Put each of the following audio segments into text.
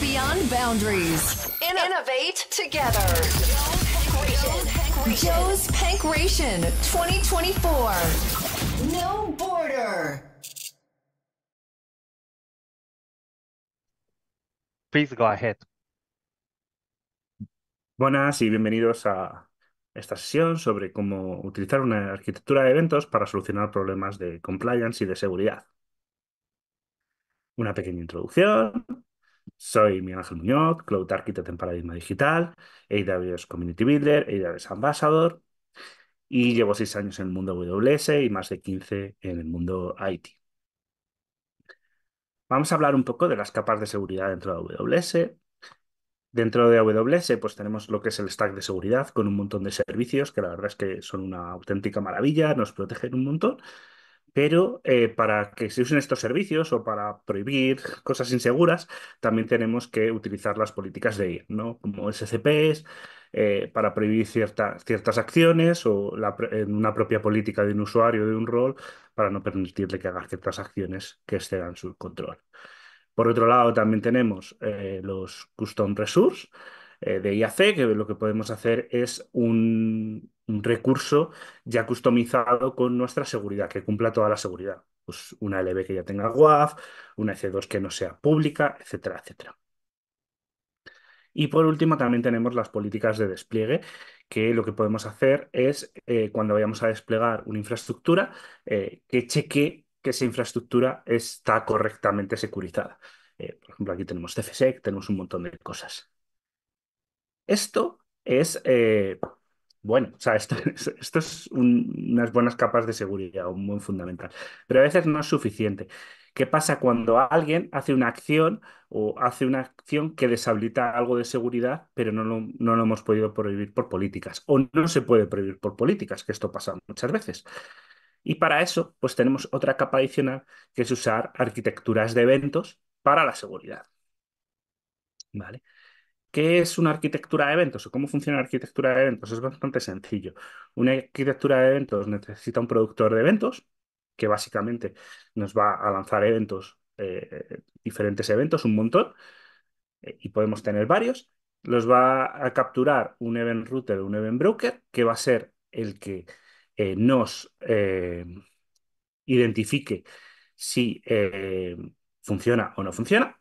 beyond boundaries. Innovate 2024. No border. Buenas y bienvenidos a esta sesión sobre cómo utilizar una arquitectura de eventos para solucionar problemas de compliance y de seguridad. Una pequeña introducción soy Miguel Ángel Muñoz, Cloud Architect en Paradigma Digital, AWS Community Builder, AWS Ambassador y llevo seis años en el mundo WS y más de 15 en el mundo IT. Vamos a hablar un poco de las capas de seguridad dentro de AWS. Dentro de AWS pues tenemos lo que es el stack de seguridad con un montón de servicios que la verdad es que son una auténtica maravilla, nos protegen un montón pero eh, para que se usen estos servicios o para prohibir cosas inseguras, también tenemos que utilizar las políticas de IA, ¿no? Como SCPs, eh, para prohibir ciertas acciones o una propia política de un usuario, de un rol, para no permitirle que haga ciertas acciones que estén en su control. Por otro lado, también tenemos eh, los Custom Resource de IAC, que lo que podemos hacer es un, un recurso ya customizado con nuestra seguridad, que cumpla toda la seguridad. Pues una LB que ya tenga WAF, una EC2 que no sea pública, etcétera, etcétera. Y por último, también tenemos las políticas de despliegue, que lo que podemos hacer es, eh, cuando vayamos a desplegar una infraestructura, eh, que cheque que esa infraestructura está correctamente securizada. Eh, por ejemplo, aquí tenemos CFSEC, e tenemos un montón de cosas. Esto es bueno. O sea, esto, es unas buenas capas de seguridad, un buen fundamental. Pero a veces no es suficiente. ¿Qué pasa cuando alguien hace una acción o hace una acción que deshabilita algo de seguridad, pero no lo, no lo hemos podido prohibir por políticas? O no se puede prohibir por políticas, que esto pasa muchas veces. Y para eso, pues tenemos otra capa adicional, que es usar arquitecturas de eventos para la seguridad. ¿Vale? ¿Qué es una arquitectura de eventos o cómo funciona la arquitectura de eventos? Es bastante sencillo. Una arquitectura de eventos necesita un productor de eventos que básicamente nos va a lanzar eventos, eh, diferentes eventos, un montón, eh, y podemos tener varios. Los va a capturar un event router, un event broker, que va a ser el que eh, nos identifique si funciona o no funciona,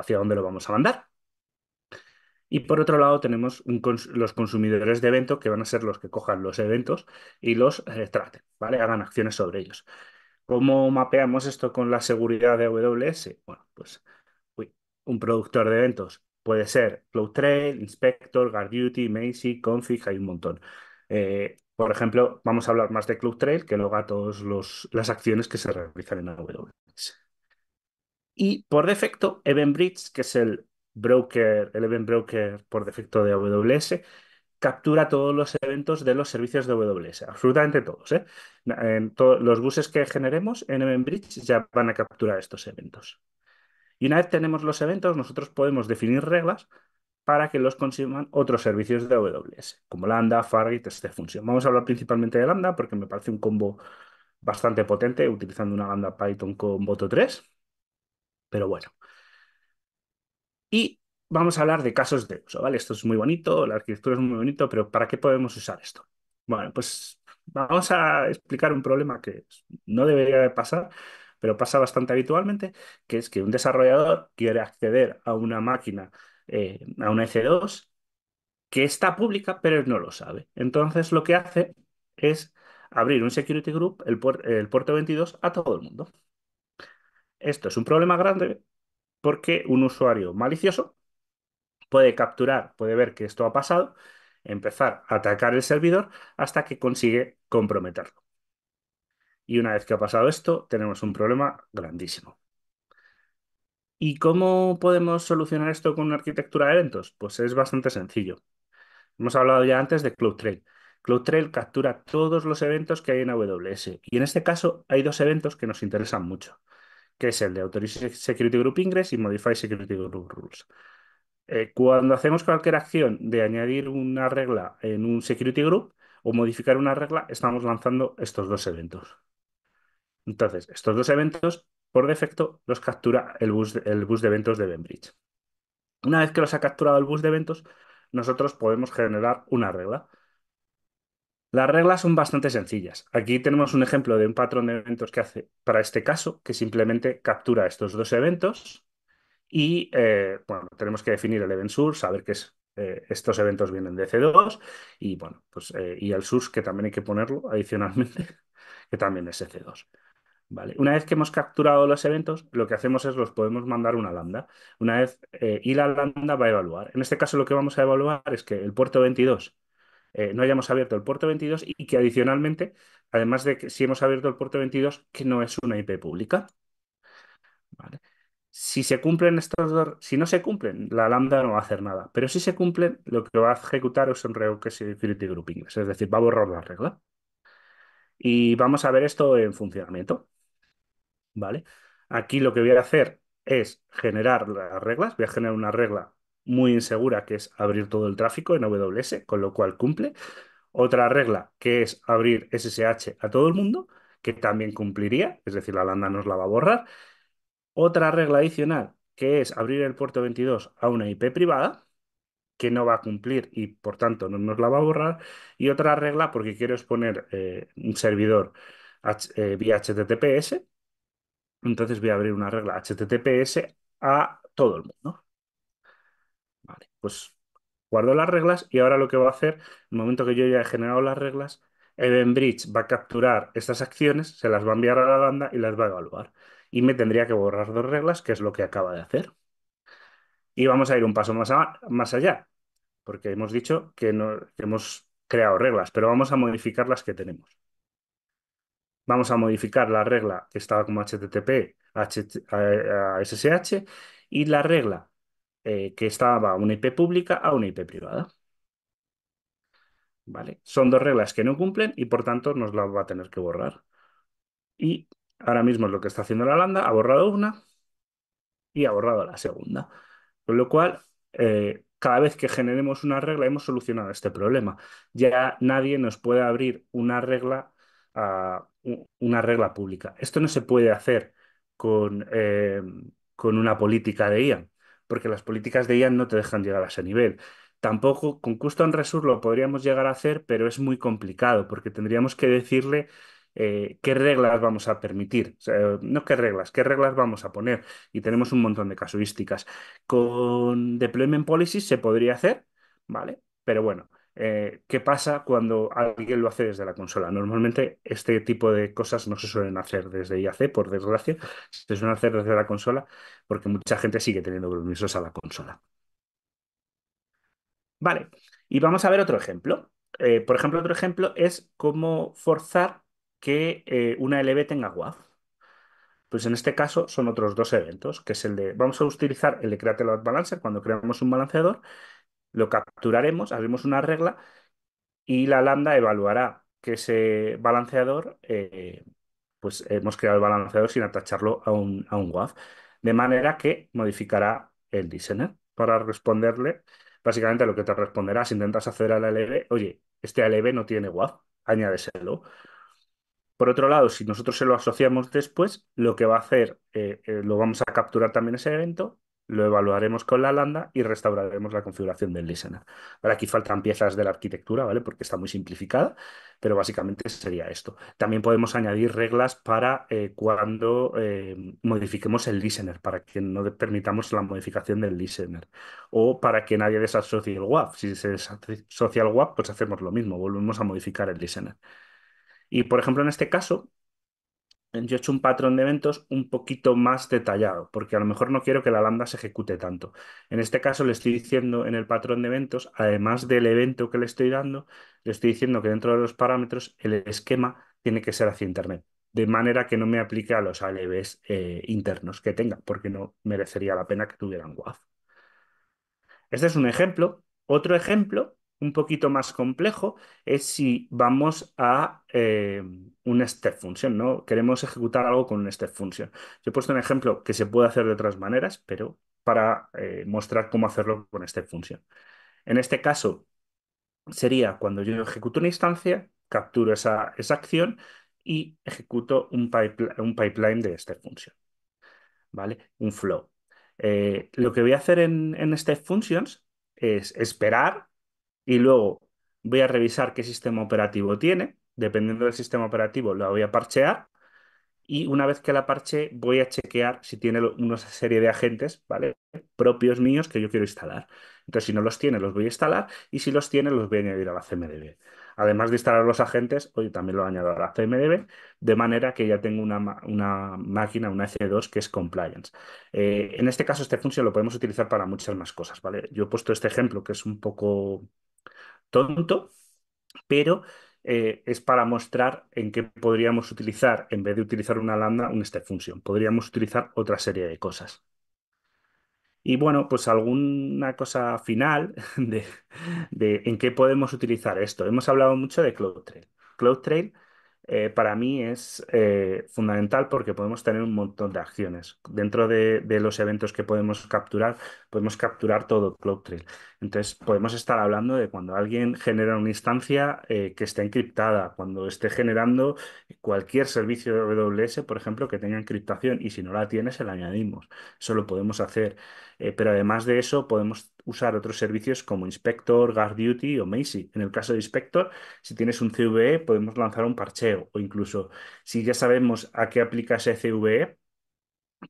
hacia dónde lo vamos a mandar y por otro lado tenemos los consumidores de eventos que van a ser los que cojan los eventos y los eh, traten, ¿vale? Hagan acciones sobre ellos. ¿Cómo mapeamos esto con la seguridad de AWS? Bueno, pues un productor de eventos puede ser CloudTrail, Inspector, GuardDuty, Macy, Config, hay un montón. Eh, por ejemplo, vamos a hablar más de CloudTrail que luego a todas las acciones que se realizan en AWS. Y por defecto, EventBridge, que es el Broker, el Event Broker por defecto de AWS, captura todos los eventos de los servicios de AWS, absolutamente todos. ¿eh? En los buses que generemos en Bridge ya van a capturar estos eventos. Y una vez tenemos los eventos, nosotros podemos definir reglas para que los consuman otros servicios de AWS, como Lambda, Fargate, este función. Vamos a hablar principalmente de Lambda porque me parece un combo bastante potente utilizando una Lambda Python con Voto 3. Pero bueno, y vamos a hablar de casos de uso, ¿vale? Esto es muy bonito, la arquitectura es muy bonito, pero ¿para qué podemos usar esto? Bueno, pues vamos a explicar un problema que no debería de pasar, pero pasa bastante habitualmente, que es que un desarrollador quiere acceder a una máquina, eh, a una EC2, que está pública, pero él no lo sabe. Entonces lo que hace es abrir un security group, el, el puerto 22, a todo el mundo. Esto es un problema grande porque un usuario malicioso puede capturar, puede ver que esto ha pasado, empezar a atacar el servidor hasta que consigue comprometerlo. Y una vez que ha pasado esto, tenemos un problema grandísimo. ¿Y cómo podemos solucionar esto con una arquitectura de eventos? Pues es bastante sencillo. Hemos hablado ya antes de CloudTrail. CloudTrail captura todos los eventos que hay en AWS y en este caso hay dos eventos que nos interesan mucho que es el de Authorize Security Group Ingress y Modify Security Group Rules. Eh, cuando hacemos cualquier acción de añadir una regla en un Security Group o modificar una regla, estamos lanzando estos dos eventos. Entonces, estos dos eventos, por defecto, los captura el bus, el bus de eventos de Benbridge. Una vez que los ha capturado el bus de eventos, nosotros podemos generar una regla. Las reglas son bastante sencillas. Aquí tenemos un ejemplo de un patrón de eventos que hace para este caso, que simplemente captura estos dos eventos y eh, bueno, tenemos que definir el event source, saber que eh, estos eventos vienen de C2 y bueno, pues eh, y el source que también hay que ponerlo adicionalmente, que también es C2. Vale. Una vez que hemos capturado los eventos, lo que hacemos es los podemos mandar una lambda. Una vez y la lambda va a evaluar. En este caso lo que vamos a evaluar es que el puerto 22 eh, no hayamos abierto el puerto 22 y que adicionalmente, además de que si hemos abierto el puerto 22, que no es una IP pública. Si se cumplen estos dos, si no se cumplen, la lambda no va a hacer nada. Pero si se cumplen, lo que va a ejecutar es un que es infinity grouping, es decir, va a borrar la regla. Y vamos a ver esto en funcionamiento. ¿Vale? Aquí lo que voy a hacer es generar las reglas. Voy a generar una regla muy insegura, que es abrir todo el tráfico en AWS, con lo cual cumple. Otra regla, que es abrir SSH a todo el mundo, que también cumpliría, es decir, la landa nos la va a borrar. Otra regla adicional, que es abrir el puerto 22 a una IP privada, que no va a cumplir y por tanto no nos la va a borrar. Y otra regla, porque quiero exponer eh, un servidor eh, vía HTTPS, entonces voy a abrir una regla HTTPS a todo el mundo. Vale, pues guardo las reglas y ahora lo que va a hacer, en el momento que yo ya he generado las reglas, EventBridge va a capturar estas acciones, se las va a enviar a la banda y las va a evaluar. Y me tendría que borrar dos reglas, que es lo que acaba de hacer. Y vamos a ir un paso más, más allá, porque hemos dicho que, no, hemos creado reglas, pero vamos a modificar las que tenemos. Vamos a modificar la regla que estaba como HTTP eh, a SSH y la regla eh, que estaba una IP pública a una IP privada. ¿Vale? Son dos reglas que no cumplen y por tanto nos las va a tener que borrar. Y ahora mismo lo que está haciendo la lambda, ha borrado una y ha borrado la segunda. Con lo cual, eh, cada vez que generemos una regla hemos solucionado este problema. Ya nadie nos puede abrir una regla, ah, una regla pública. Esto no se puede hacer con, eh, con una política de IAM porque las políticas de IA no te dejan llegar a ese nivel. Tampoco con Custom Resource lo podríamos llegar a hacer, pero es muy complicado porque tendríamos que decirle eh, qué reglas vamos a permitir, no qué reglas, qué reglas vamos a poner. Y tenemos un montón de casuísticas. Con Deployment Policy se podría hacer, ¿vale? Pero bueno, eh, qué pasa cuando alguien lo hace desde la consola. Normalmente este tipo de cosas no se suelen hacer desde IAC, por desgracia, se suelen hacer desde la consola porque mucha gente sigue teniendo permisos a la consola. Vale, y vamos a ver otro ejemplo. Eh, por ejemplo, otro ejemplo es cómo forzar que eh, una LB tenga WAF. Pues en este caso son otros dos eventos, que es el de, vamos a utilizar el de Create Load Balancer cuando creamos un balanceador lo capturaremos, haremos una regla y la lambda evaluará que ese balanceador, eh, pues hemos creado el balanceador sin atacharlo a un, a un WAF, de manera que modificará el listener para responderle básicamente lo que te responderá si intentas hacer al LB, oye, este LB no tiene WAF, añádeselo. Por otro lado, si nosotros se lo asociamos después, lo que va a hacer, eh, eh, lo vamos a capturar también ese evento lo evaluaremos con la lambda y restauraremos la configuración del listener. aquí faltan piezas de la arquitectura, ¿vale? Porque está muy simplificada, pero básicamente sería esto. También podemos añadir reglas para eh, cuando eh, modifiquemos el listener, para que no permitamos la modificación del listener. O para que nadie desasocie el WAP. Si se desasocia el WAP, pues hacemos lo mismo, volvemos a modificar el listener. Y por ejemplo, en este caso, yo he hecho un patrón de eventos un poquito más detallado, porque a lo mejor no quiero que la lambda se ejecute tanto. En este caso le estoy diciendo en el patrón de eventos, además del evento que le estoy dando, le estoy diciendo que dentro de los parámetros el esquema tiene que ser hacia Internet, de manera que no me aplique a los ALBs eh, internos que tenga, porque no merecería la pena que tuvieran WAF. Este es un ejemplo. Otro ejemplo un poquito más complejo es si vamos a eh, una step function, ¿no? Queremos ejecutar algo con una step function. Yo he puesto un ejemplo que se puede hacer de otras maneras, pero para eh, mostrar cómo hacerlo con step function. En este caso, sería cuando yo ejecuto una instancia, capturo esa, acción y ejecuto un, un pipeline de step function, ¿vale? Un flow. Eh, lo que voy a hacer en, en step functions es esperar y luego voy a revisar qué sistema operativo tiene. Dependiendo del sistema operativo, la voy a parchear. Y una vez que la parche, voy a chequear si tiene una serie de agentes ¿vale? propios míos que yo quiero instalar. Entonces, si no los tiene, los voy a instalar. Y si los tiene, los voy a añadir a la CMDB. Además de instalar los agentes, hoy también lo añado a la CMDB, de manera que ya tengo una, máquina, una EC2 que es compliance. Eh, en este caso, este función lo podemos utilizar para muchas más cosas. ¿vale? Yo he puesto este ejemplo que es un poco tonto, pero eh, es para mostrar en qué podríamos utilizar, en vez de utilizar una lambda, un step function. Podríamos utilizar otra serie de cosas. Y bueno, pues alguna cosa final de, de en qué podemos utilizar esto. Hemos hablado mucho de CloudTrail. CloudTrail eh, para mí es eh, fundamental porque podemos tener un montón de acciones. Dentro de, los eventos que podemos capturar, podemos capturar todo CloudTrail. Entonces, podemos estar hablando de cuando alguien genera una instancia eh, que esté encriptada, cuando esté generando cualquier servicio de AWS, por ejemplo, que tenga encriptación y si no la tiene, se la añadimos. Eso lo podemos hacer. pero además de eso, podemos usar otros servicios como Inspector, Guard Duty o Macy. En el caso de Inspector, si tienes un CVE, podemos lanzar un parcheo o incluso si ya sabemos a qué aplica ese CVE,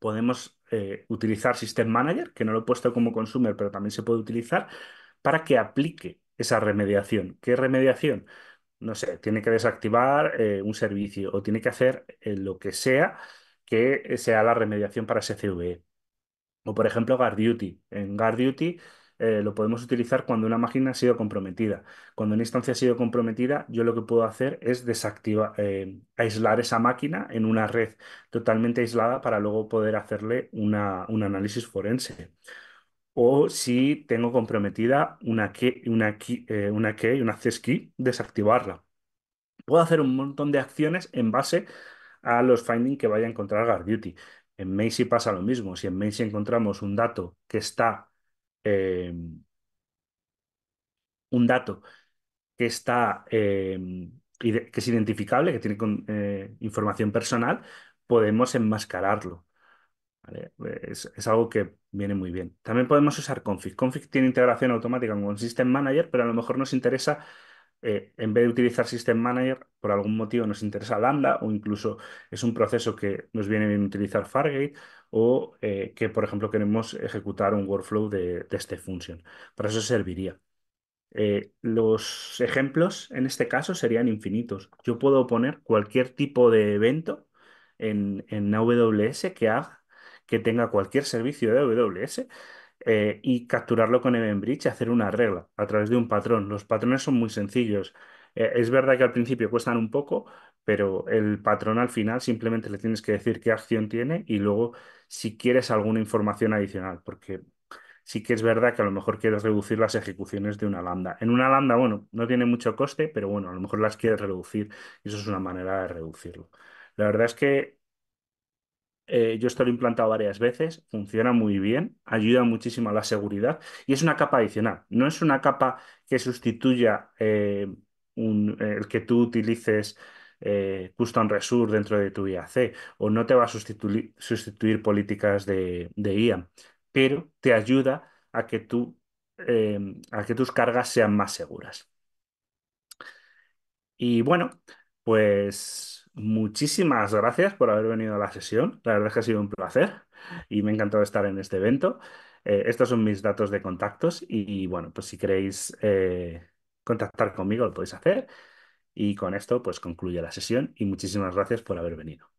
podemos eh, utilizar System Manager, que no lo he puesto como consumer, pero también se puede utilizar para que aplique esa remediación. ¿Qué remediación? No sé, tiene que desactivar eh, un servicio o tiene que hacer eh, lo que sea que sea la remediación para ese CVE. O por ejemplo, Guard Duty. En Guard Duty eh, lo podemos utilizar cuando una máquina ha sido comprometida. Cuando una instancia ha sido comprometida, yo lo que puedo hacer es desactivar, eh, aislar esa máquina en una red totalmente aislada para luego poder hacerle un análisis forense. O si tengo comprometida una key, una eh, una, key, una access key, desactivarla. Puedo hacer un montón de acciones en base a los findings que vaya a encontrar GuardDuty. En Macy pasa lo mismo. Si en Macy encontramos un dato que está Em, un dato que está em, que es identificable, que tiene con, eh, información personal, podemos enmascararlo. Es, es, algo que viene muy bien. También podemos usar config. Config tiene integración automática con System Manager, pero a lo mejor nos interesa eh, en vez de utilizar System Manager, por algún motivo nos interesa Lambda o incluso es un proceso que nos viene bien utilizar Fargate o eh, que, por ejemplo, queremos ejecutar un workflow de, este function. Para eso serviría. Eh, los ejemplos en este caso serían infinitos. Yo puedo poner cualquier tipo de evento en, en AWS que haga, que tenga cualquier servicio de AWS eh, y capturarlo con Evenbridge y hacer una regla a través de un patrón. Los patrones son muy sencillos. Eh, es verdad que al principio cuestan un poco, pero el patrón al final simplemente le tienes que decir qué acción tiene y luego si quieres alguna información adicional, porque sí que es verdad que a lo mejor quieres reducir las ejecuciones de una lambda. En una lambda, bueno, no tiene mucho coste, pero bueno, a lo mejor las quieres reducir y eso es una manera de reducirlo. La verdad es que eh, yo esto lo he implantado varias veces, funciona muy bien, ayuda muchísimo a la seguridad y es una capa adicional. No es una capa que sustituya eh, eh, el que tú utilices Custom Resource dentro de tu IAC o no te va a sustituir, políticas de, IAM, pero te ayuda a que, tú, em, a que tus cargas sean más seguras. Y bueno, pues muchísimas gracias por haber venido a la sesión. La verdad es que ha sido un placer y me ha encantado estar en este evento. Eh, estos son mis datos de contactos y, bueno, pues si queréis eh, contactar conmigo lo podéis hacer. Y con esto pues concluye la sesión y muchísimas gracias por haber venido.